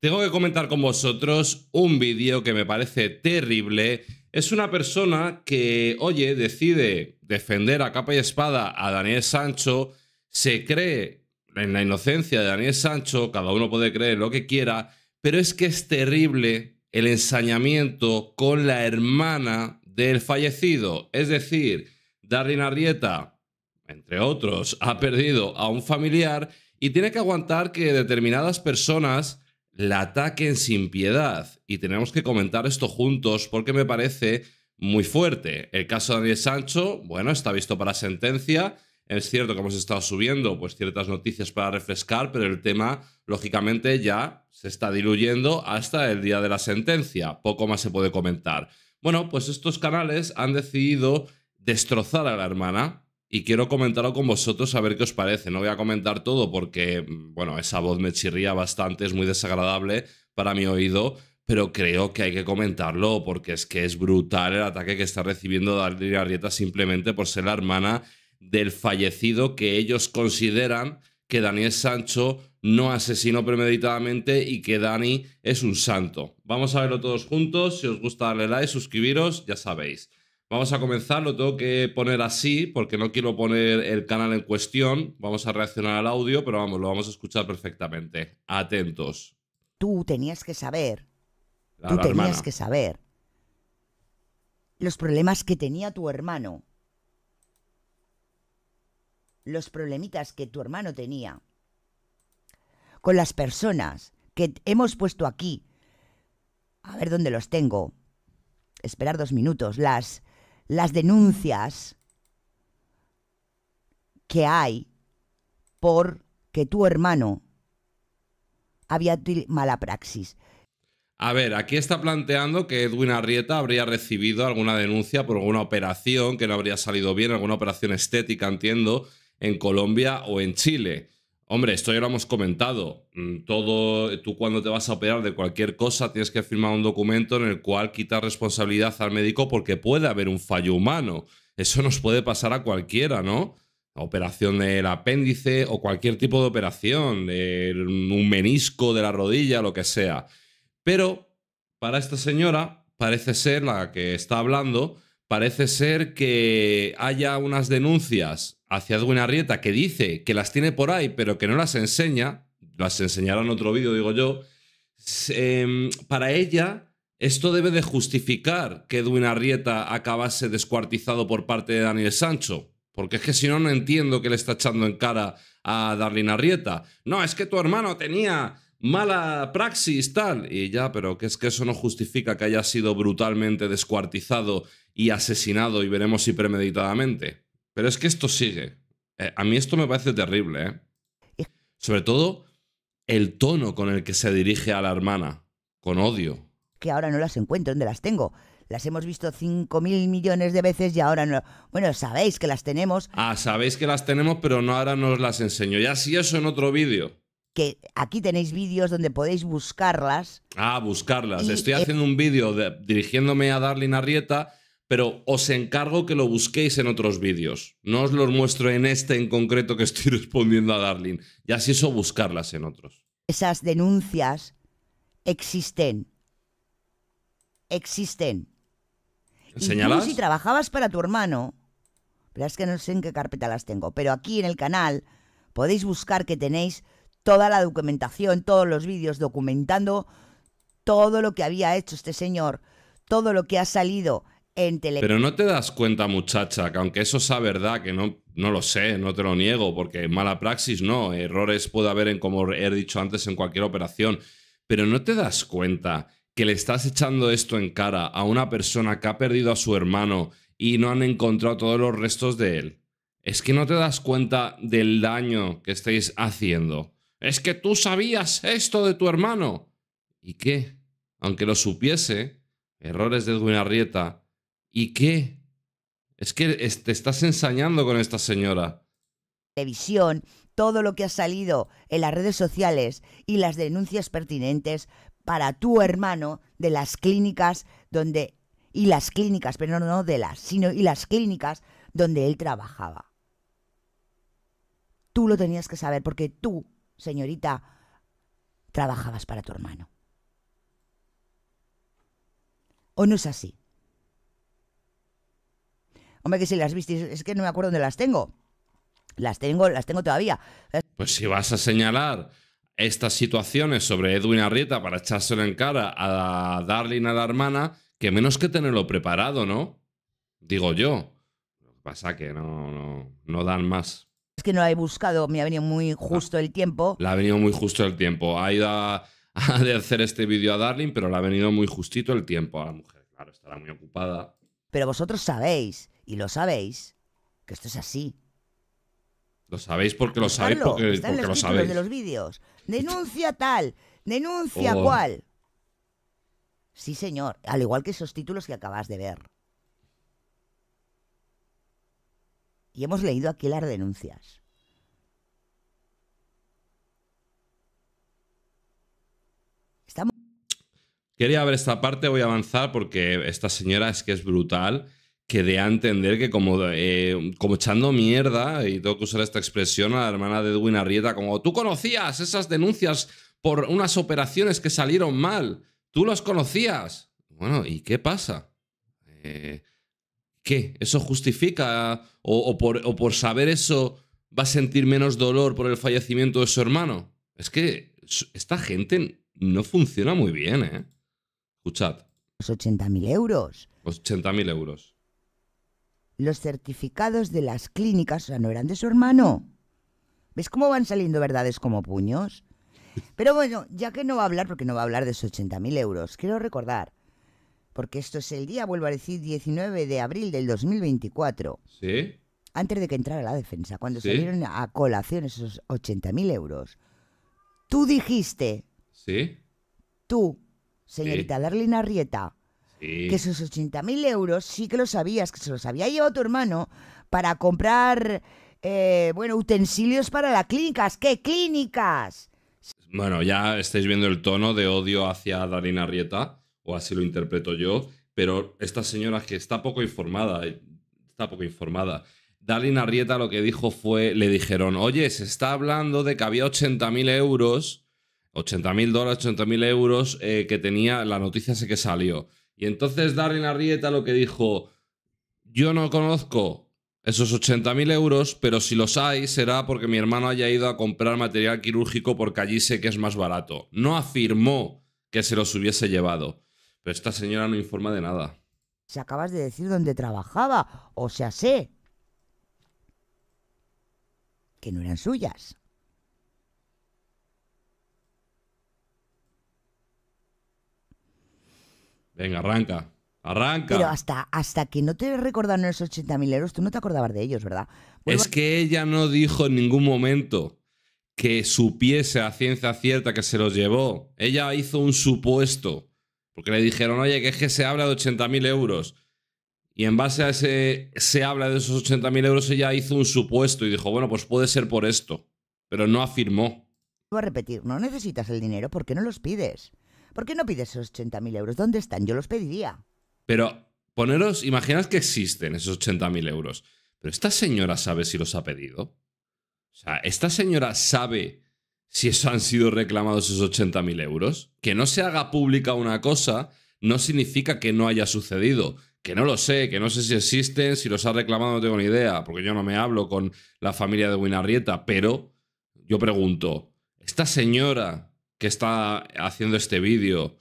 Tengo que comentar con vosotros un vídeo que me parece terrible. Es una persona que, oye, decide defender a capa y espada a Daniel Sancho, se cree en la inocencia de Daniel Sancho, cada uno puede creer lo que quiera, pero es que es terrible el ensañamiento con la hermana del fallecido. Es decir, Darlene Arrieta, entre otros, ha perdido a un familiar y tiene que aguantar que determinadas personas la ataquen sin piedad. Y tenemos que comentar esto juntos porque me parece muy fuerte. El caso de Daniel Sancho, bueno, está visto para sentencia. Es cierto que hemos estado subiendo pues, ciertas noticias para refrescar, pero el tema, lógicamente, ya se está diluyendo hasta el día de la sentencia. Poco más se puede comentar. Bueno, pues estos canales han decidido destrozar a la hermana, y quiero comentarlo con vosotros a ver qué os parece. No voy a comentar todo porque, mm, bueno, esa voz me chirría bastante, es muy desagradable para mi oído, pero creo que hay que comentarlo porque es que es brutal el ataque que está recibiendo Dalí Arrieta simplemente por ser la hermana del fallecido que ellos consideran que Daniel Sancho no asesinó premeditadamente y que Dani es un santo. Vamos a verlo todos juntos. Si os gusta darle like, suscribiros, ya sabéis. Vamos a comenzar, lo tengo que poner así porque no quiero poner el canal en cuestión. Vamos a reaccionar al audio, pero vamos, lo vamos a escuchar perfectamente. Atentos. Tú tenías que saber. tú tenías que saber los problemas que tenía tu hermano. Los problemitas que tu hermano tenía. Con las personas que hemos puesto aquí. A ver dónde los tengo. Esperar dos minutos. Las las denuncias que hay por que tu hermano había mala praxis. A ver, aquí está planteando que Edwin Arrieta habría recibido alguna denuncia por alguna operación que no habría salido bien, alguna operación estética, entiendo, en Colombia o en Chile. Hombre, esto ya lo hemos comentado. Mm, todo, tú cuando te vas a operar de cualquier cosa tienes que firmar un documento en el cual quitas responsabilidad al médico porque puede haber un fallo humano. Eso nos puede pasar a cualquiera, ¿no? operación del apéndice o cualquier tipo de operación, un menisco de la rodilla, lo que sea. Pero para esta señora, parece ser la que está hablando, parece ser que haya unas denuncias hacia Edwin Arrieta que dice que las tiene por ahí, pero que no las enseña, las enseñará en otro vídeo, digo yo, em, para ella esto debe de justificar que Edwin Arrieta acabase descuartizado por parte de Daniel Sancho. Porque es que si no, no entiendo que le está echando en cara a Darlene Arrieta. No, es que tu hermano tenía mala praxis, tal. Y ya, pero que es que eso no justifica que haya sido brutalmente descuartizado y asesinado y veremos si premeditadamente. Pero es que esto sigue. Eh, a mí esto me parece terrible, ¿eh? Sobre todo el tono con el que se dirige a la hermana, con odio. Que ahora no las encuentro, ¿dónde las tengo? Las hemos visto 5.000 millones de veces y ahora no. Bueno, sabéis que las tenemos. Ah, sabéis que las tenemos, pero no ahora no las enseño. Ya sí eso en otro vídeo que aquí tenéis vídeos donde podéis buscarlas. Ah, buscarlas. Estoy eh, haciendo un vídeo dirigiéndome a Darlene Arrieta, pero os encargo que lo busquéis en otros vídeos. No os los muestro en este en concreto que estoy respondiendo a Darlene. Ya así eso, buscarlas en otros. Esas denuncias existen. Existen. ¿Señalas? si trabajabas para tu hermano, pero es que no sé en qué carpeta las tengo, pero aquí en el canal podéis buscar que tenéis toda la documentación, todos los vídeos documentando todo lo que había hecho este señor, todo lo que ha salido en tele. Pero no te das cuenta, muchacha, que aunque eso sea verdad, que no, no lo sé, no te lo niego, porque mala praxis no, errores puede haber, en, como he dicho antes, en cualquier operación, pero no te das cuenta que le estás echando esto en cara a una persona que ha perdido a su hermano y no han encontrado todos los restos de él. Es que no te das cuenta del daño que estáis haciendo es que tú sabías esto de tu hermano. ¿Y qué? Aunque lo supiese, errores de Edwin Arrieta, ¿y qué? Es que te estás ensañando con esta señora. Televisión, todo lo que ha salido en las redes sociales y las denuncias pertinentes para tu hermano de las clínicas donde y las clínicas, pero no, no de las, sino y las clínicas donde él trabajaba. Tú lo tenías que saber porque tú señorita, trabajabas para tu hermano. ¿O no es así? Hombre, que si las viste, es que no me acuerdo dónde las tengo. Las tengo, las tengo todavía. Pues si vas a señalar estas situaciones sobre Edwin Arrieta para echárselo en cara a Darling, a la hermana, que menos que tenerlo preparado, ¿no? Digo yo. Lo que pasa que no, no, no dan más es que no la he buscado, me ha venido muy justo el tiempo. La ha venido muy justo el tiempo. Ha ido a, hacer este vídeo a Darling, pero le ha venido muy justito el tiempo a la mujer. Claro, estará muy ocupada. Pero vosotros sabéis, y lo sabéis, que esto es así. Lo sabéis porque lo sabéis porque, los lo sabéis. de los vídeos. Denuncia tal, denuncia cuál! Oh. cual. Sí, señor, al igual que esos títulos que acabas de ver. Y hemos leído aquí las denuncias. Quería ver esta parte, voy a avanzar porque esta señora es que es brutal, que de a entender que como, eh, como echando mierda, y tengo que usar esta expresión a la hermana de Edwin Arrieta, como tú conocías esas denuncias por unas operaciones que salieron mal, tú las conocías. Bueno, ¿y qué pasa? Eh, ¿qué? ¿Eso justifica? O, por, saber eso va a sentir menos dolor por el fallecimiento de su hermano? Es que esta gente no funciona muy bien, ¿eh? Escuchad. 80.000 euros. 80.000 euros. Los certificados de las clínicas, no eran de su hermano. ¿Ves cómo van saliendo verdades como puños? Pero bueno, ya que no va a hablar, porque no va a hablar de esos 80.000 euros, quiero recordar porque esto es el día, vuelvo a decir, 19 de abril del 2024. Sí. Antes de que entrara la defensa, cuando salieron a colación esos 80.000 euros, tú dijiste. Sí. Tú, señorita sí. Darlina que esos 80.000 euros sí que los sabías, que se los había llevado tu hermano para comprar, eh, bueno, utensilios para las clínicas. ¿Qué clínicas? Bueno, ya estáis viendo el tono de odio hacia Darlina Rieta o así lo interpreto yo, pero esta señora que está poco informada, eh, está poco informada. Dalin Arrieta lo que dijo fue, le dijeron, oye, se está hablando de que había 80.000 euros, 80.000 dólares, 80.000 euros eh, que tenía, la noticia sé que salió. Y entonces Darlene Arrieta lo que dijo, yo no conozco esos 80.000 euros, pero si los hay será porque mi hermano haya ido a comprar material quirúrgico porque allí sé que es más barato. No afirmó que se los hubiese llevado esta señora no informa de nada. Si acabas de decir dónde trabajaba, o sea, sé que no eran suyas. Venga, arranca. Arranca. Pero hasta, hasta que no te recordaron esos 80.000 euros, tú no te acordabas de ellos, ¿verdad? es que ella no dijo en ningún momento que supiese a ciencia cierta que se los llevó. Ella hizo un supuesto. Porque le dijeron, oye, que es que se habla de 80.000 euros. Y en base a ese se habla de esos 80.000 euros, ella hizo un supuesto y dijo, bueno, pues puede ser por esto. Pero no afirmó. Voy a repetir, no necesitas el dinero, ¿por qué no los pides? ¿Por qué no pides esos 80.000 euros? ¿Dónde están? Yo los pediría. Pero poneros, imaginad que existen esos 80.000 euros. Pero esta señora sabe si los ha pedido. O sea, esta señora sabe si eso han sido reclamados esos 80.000 euros. Que no se haga pública una cosa no significa que no haya sucedido. Que no lo sé, que no sé si existen, si los ha reclamado no tengo ni idea, porque yo no me hablo con la familia de Winarrieta, pero yo pregunto, ¿esta señora que está haciendo este vídeo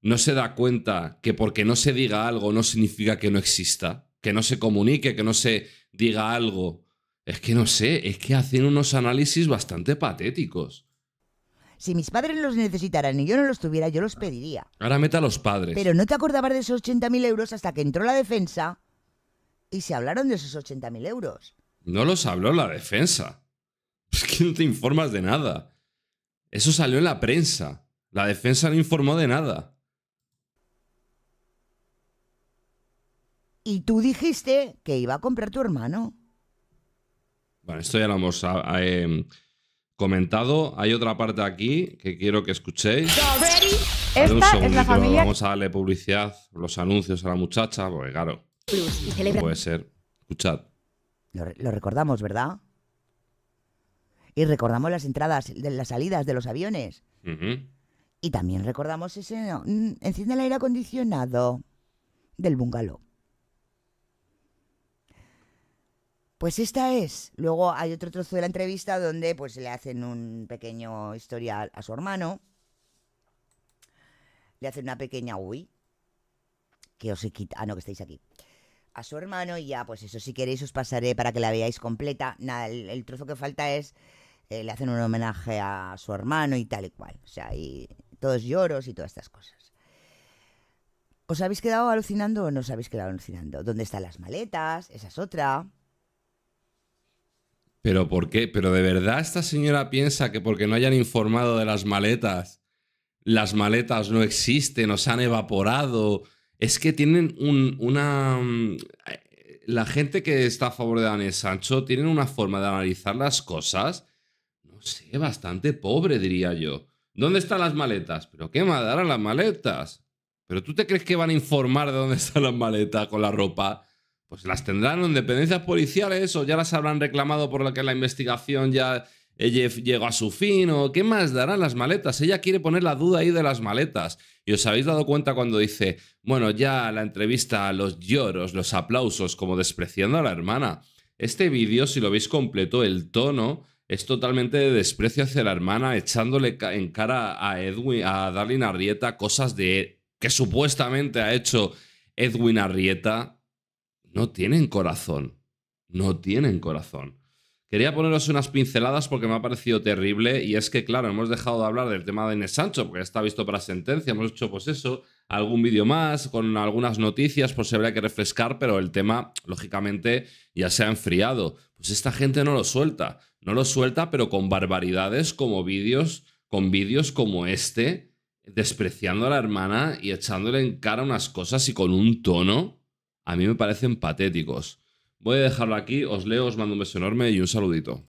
no se da cuenta que porque no se diga algo no significa que no exista? Que no se comunique, que no se diga algo es que no sé, es que hacen unos análisis bastante patéticos. Si mis padres los necesitaran y yo no los tuviera, yo los pediría. Ahora meta a los padres. Pero no te acordabas de esos 80.000 euros hasta que entró la defensa y se hablaron de esos 80.000 euros. No los habló la defensa. Es que no te informas de nada. Eso salió en la prensa. La defensa no informó de nada. Y tú dijiste que iba a comprar tu hermano. Bueno, esto ya lo hemos ah, ah, em, comentado. Hay otra parte aquí que quiero que escuchéis. Esta es la familia. Vamos a darle publicidad, los anuncios a la muchacha, porque claro. Puede ser. Escuchad. Lo, recordamos, ¿verdad? Y recordamos las entradas, de las salidas de los aviones. Y también recordamos ese. Mm, enciende el aire acondicionado del bungalow. Pues esta es. Luego hay otro trozo de la entrevista donde pues le hacen un pequeño historial a su hermano. Le hacen una pequeña uy. Que os he Ah, no, que estáis aquí. A su hermano y ya, pues eso, si queréis os pasaré para que la veáis completa. Nada, el, trozo que falta es. Eh, le hacen un homenaje a su hermano y tal y cual. O sea, y todos lloros y todas estas cosas. ¿Os habéis quedado alucinando o no os habéis quedado alucinando? ¿Dónde están las maletas? Esa es otra. ¿Pero por qué? ¿Pero de verdad esta señora piensa que porque no hayan informado de las maletas, las maletas no existen, se han evaporado? Es que tienen una... Mm, eh, la gente que está a favor de Daniel Sancho tienen una forma de analizar las cosas, no sé, bastante pobre, diría yo. ¿Dónde están las maletas? ¿Pero qué mandarán las maletas? ¿Pero tú te crees que van a informar de dónde están las maletas con la ropa? pues las tendrán en dependencias policiales o ya las habrán reclamado por lo que la investigación ya eh, llegó a su fin o qué más darán las maletas. Ella quiere poner la duda ahí de las maletas. Y os habéis dado cuenta cuando dice, bueno, ya la entrevista, los lloros, los aplausos, como despreciando a la hermana. Este vídeo, si lo veis completo, el tono es totalmente de desprecio hacia la hermana, echándole en cara a Edwin, a Darlene Arrieta, cosas de que supuestamente ha hecho Edwin Arrieta no tienen corazón. No tienen corazón. Quería poneros unas pinceladas porque me ha parecido terrible y es que, claro, hemos dejado de hablar del tema de Inés Sancho porque está visto para sentencia, hemos hecho pues eso, algún vídeo más con algunas noticias, pues se habría que refrescar, pero el tema, lógicamente, ya se ha enfriado. Pues esta gente no lo suelta, no lo suelta, pero con barbaridades como vídeos, con vídeos como este, despreciando a la hermana y echándole en cara unas cosas y con un tono a mí me parecen patéticos. Voy a dejarlo aquí, os leo, os mando un beso enorme y un saludito.